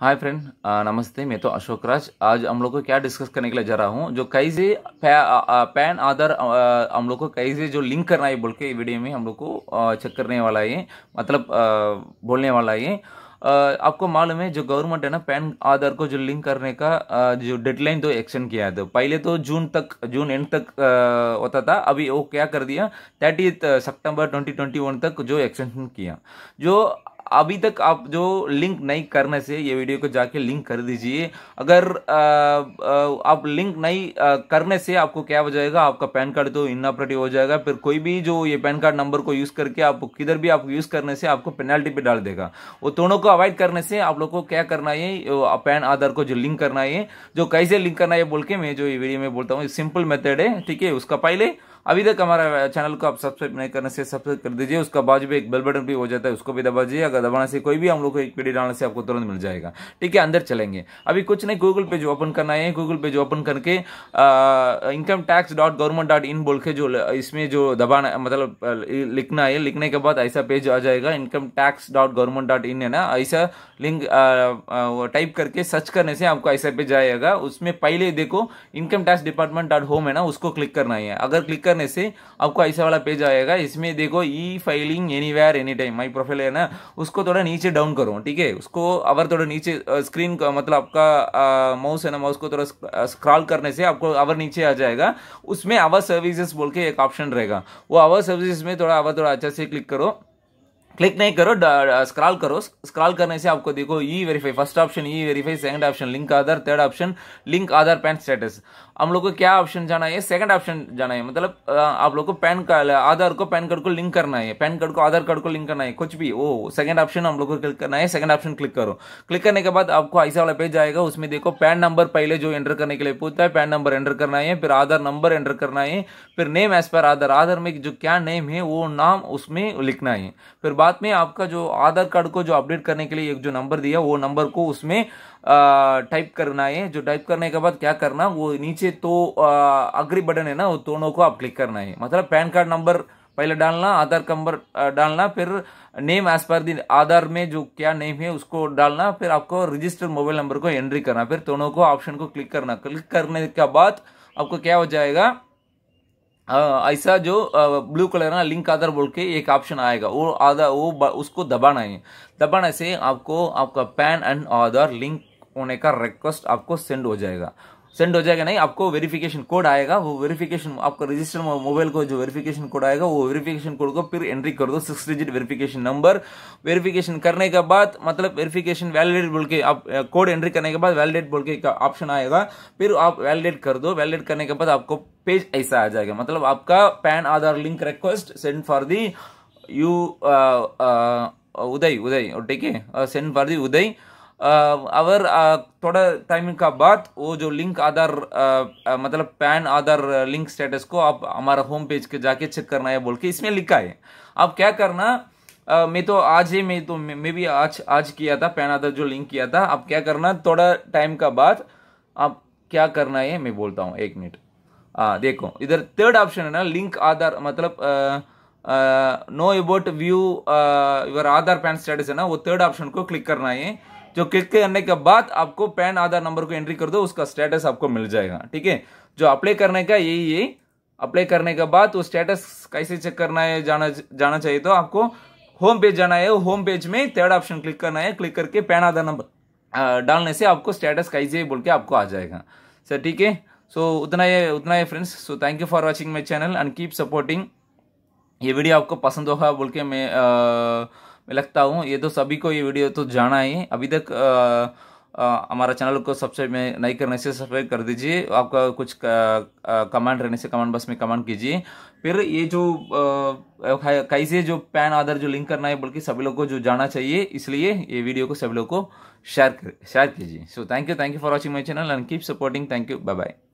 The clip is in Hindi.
हाय फ्रेंड uh, नमस्ते मैं तो अशोक राज आज हम लोग को क्या डिस्कस करने के लिए जा रहा हूँ जो कैसे पैन आधार हम लोग को कैसे जो लिंक करना है बोल के वीडियो में हम लोग को चेक करने वाला है मतलब बोलने वाला है आपको मालूम है जो गवर्नमेंट है ना पैन आधार को जो लिंक करने का जो डेडलाइन तो एक्सटेंड किया था तो पहले तो जून तक जून एंड तक होता था अभी वो क्या कर दिया थर्टी सितंबर 2021 तक जो एक्सटेंशन किया जो अभी तक आप जो लिंक नहीं करने से ये वीडियो को जाके लिंक कर दीजिए अगर आप लिंक नहीं करने से आपको क्या हो जाएगा आपका पैन कार्ड तो इनऑपरेटिव हो जाएगा फिर कोई भी जो ये पैन कार्ड नंबर को यूज करके आप किधर भी आप यूज करने से आपको पेनल्टी पे डाल देगा वो दोनों को अवॉइड करने से आप लोग को क्या करना है पैन आधार को जो लिंक करना है जो कैसे लिंक करना है बोल के मैं जो ये वीडियो में बोलता हूँ सिंपल मेथड है ठीक है उसका पहले अभी तक हमारा चैनल को आप सब्सक्राइब नहीं करने से सब्सक्राइब कर दीजिए उसका बाजू में एक बेल बटन भी हो जाता है उसको भी दबा दीजिए अगर दबाने से कोई भी हम लोग को एक पीढ़ी डालने से आपको तुरंत मिल जाएगा ठीक है अंदर चलेंगे अभी कुछ नहीं गूगल पे जो ओपन करना है गूगल पेज ओपन करके income tax dot government dot in बोल के जो इसमें जो दबाना मतलब लिखना है लिखने के बाद ऐसा पेज आ जाएगा income tax dot government dot in है ना ऐसा लिंक टाइप करके सर्च करने से आपको ऐसा पेज आएगा उसमें पहले देखो income tax department dot home है ना उसको क्लिक करना है अगर क्लिक कर करने से आपको ऐसा वाला पेज आएगा इसमें देखो e filing anywhere anytime my profile है ना उसको थोड़ा नीचे डाउन करो ठीक है उसको अवर थोड़ा नीचे स्क्रीन का मतलब आपका माउस है ना माउस को थोड़ा स्क्रॉल करने से आपको अवर नीचे आ जाएगा उसमें अवर सर्विसेज बोल के एक ऑप्शन रहेगा वो अवर सर्विसेज में थोड़ा अवर थोड़ा अच्छा से क्लिक करो क्लिक नहीं करो स्क्रॉल करो स्क्रॉल करने से आपको देखो e verify first option e verify second option link Aadhaar third option link Aadhaar PAN status हम लोग को क्या ऑप्शन जाना है सेकंड ऑप्शन जाना है मतलब आप लोग को पैन कार्ड आधार को पैन कार्ड को लिंक करना है पैन कार्ड को आधार कार्ड को लिंक करना है कुछ भी ओ सेकंड ऑप्शन हम लोग को क्लिक करना है सेकंड ऑप्शन क्लिक करो क्लिक करने के बाद आपको ऐसा वाला पेज आएगा उसमें देखो पैन नंबर पहले जो एंटर करने के लिए पूछता है पैन नंबर एंटर करना है फिर आधार नंबर एंटर करना है फिर नेम एज पर आधार आधार में जो क्या नेम है वो नाम उसमें लिखना है फिर बाद में आपका जो आधार कार्ड को जो अपडेट करने के लिए एक जो नंबर दिया वो नंबर को उसमें टाइप करना है जो टाइप करने के बाद क्या करना वो नीचे तो अग्री बटन है ना वो दोनों को आप क्लिक करना है मतलब पैन कार्ड नंबर पहले डालना आधार नंबर डालना फिर नेम एज पर दिन आधार में जो क्या नेम है उसको डालना फिर आपको रजिस्टर्ड मोबाइल नंबर को एंट्री करना फिर दोनों को ऑप्शन को क्लिक करना क्लिक करने के बाद आपको क्या हो जाएगा हाँ, ऐसा जो ब्लू कलर ना लिंक आधार बोल के एक ऑप्शन आएगा वो आधा वो उसको दबाना है दबाने से आपको आपका पैन एंड आधार लिंक होने का रिक्वेस्ट आपको सेंड हो जाएगा सेंड हो जाएगा नहीं आपको वेरिफिकेशन कोड आएगा वो वेरिफिकेशन आपका रजिस्टर मोबाइल को जो वेरिफिकेशन कोड आएगा वो वेरिफिकेशन कोड को फिर एंट्री कर दो six digit verification number verification करने के बाद मतलब वेरिफिकेशन वैलिडेट बोल के आप कोड एंट्री करने के बाद वैलिडेट बोल के एक ऑप्शन आएगा फिर आप वैलिडेट कर दो वैलिडेट करने के बाद आपको पेज ऐसा आ जाएगा मतलब आपका PAN Aadhaar link request send for दी यू उदय उदय ठीक है सेंड फॉर दी उदय अवर थोड़ा टाइम का बाद वो जो लिंक आधार मतलब पैन आधार लिंक स्टेटस को आप हमारा होम पेज के जाके चेक करना है बोल के इसमें लिखा है आप क्या करना आ, मैं तो आज ही मैं तो मैं भी आज आज किया था पैन आधार जो लिंक किया था अब क्या करना थोड़ा टाइम का बाद आप क्या करना है मैं बोलता हूँ एक मिनट हाँ देखो इधर थर्ड ऑप्शन है ना लिंक आधार मतलब know about view your Aadhaar PAN status है ना वो थर्ड ऑप्शन को क्लिक करना है जो क्लिक करने के बाद आपको पैन आधार नंबर को एंट्री कर दो उसका स्टेटस आपको मिल जाएगा ठीक है जो अप्लाई करने का यही यही अप्लाई करने के बाद वो स्टेटस कैसे चेक करना है जाना जाना चाहिए तो आपको होम पेज जाना है होम पेज में थर्ड ऑप्शन क्लिक करना है क्लिक करके पैन आधार नंबर डालने से आपको स्टेटस कैसे बोल के आपको आ जाएगा सर ठीक है सो उतना है उतना है friends so thank you for watching my channel and keep supporting ये वीडियो आपको पसंद होगा बोल के मैं मैं लगता हूँ ये तो सभी को ये वीडियो तो जाना ही अभी तक हमारा चैनल को सब्सक्राइब में नहीं करने से सब्सक्राइब कर दीजिए आपका कुछ कमेंट रहने से कमेंट बस में कमेंट कीजिए फिर ये जो कैसे जो पैन आधार जो लिंक करना है बल्कि सभी लोग को जो जाना चाहिए इसलिए ये वीडियो को सभी लोग को शेयर कर शेयर कीजिए so thank you thank you for watching my channel and keep supporting thank you bye bye